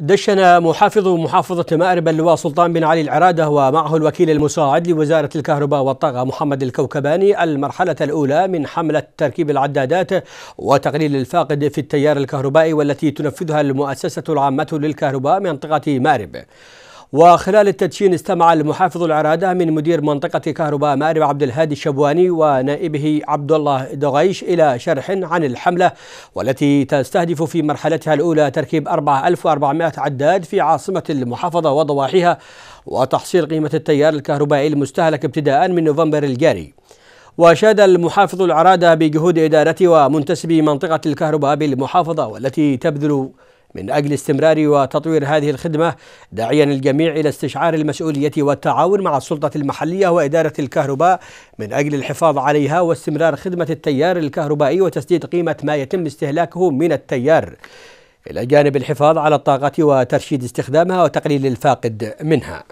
دشن محافظ محافظة مأرب اللواء سلطان بن علي العرادة ومعه الوكيل المساعد لوزارة الكهرباء والطاقة محمد الكوكباني المرحلة الأولى من حملة تركيب العدادات وتقليل الفاقد في التيار الكهربائي والتي تنفذها المؤسسة العامة للكهرباء منطقة مأرب وخلال التدشين استمع المحافظ العرادة من مدير منطقة كهرباء مأرب عبد الهادي الشبواني ونائبه عبد الله دغيش إلى شرح عن الحملة والتي تستهدف في مرحلتها الأولى تركيب 4400 عداد في عاصمة المحافظة وضواحيها وتحصيل قيمة التيار الكهربائي المستهلك ابتداء من نوفمبر الجاري وشاد المحافظ العرادة بجهود إدارته ومنتسبي منطقة الكهرباء بالمحافظة والتي تبذل من أجل استمرار وتطوير هذه الخدمة داعيا الجميع إلى استشعار المسؤولية والتعاون مع السلطة المحلية وإدارة الكهرباء من أجل الحفاظ عليها واستمرار خدمة التيار الكهربائي وتسديد قيمة ما يتم استهلاكه من التيار إلى جانب الحفاظ على الطاقة وترشيد استخدامها وتقليل الفاقد منها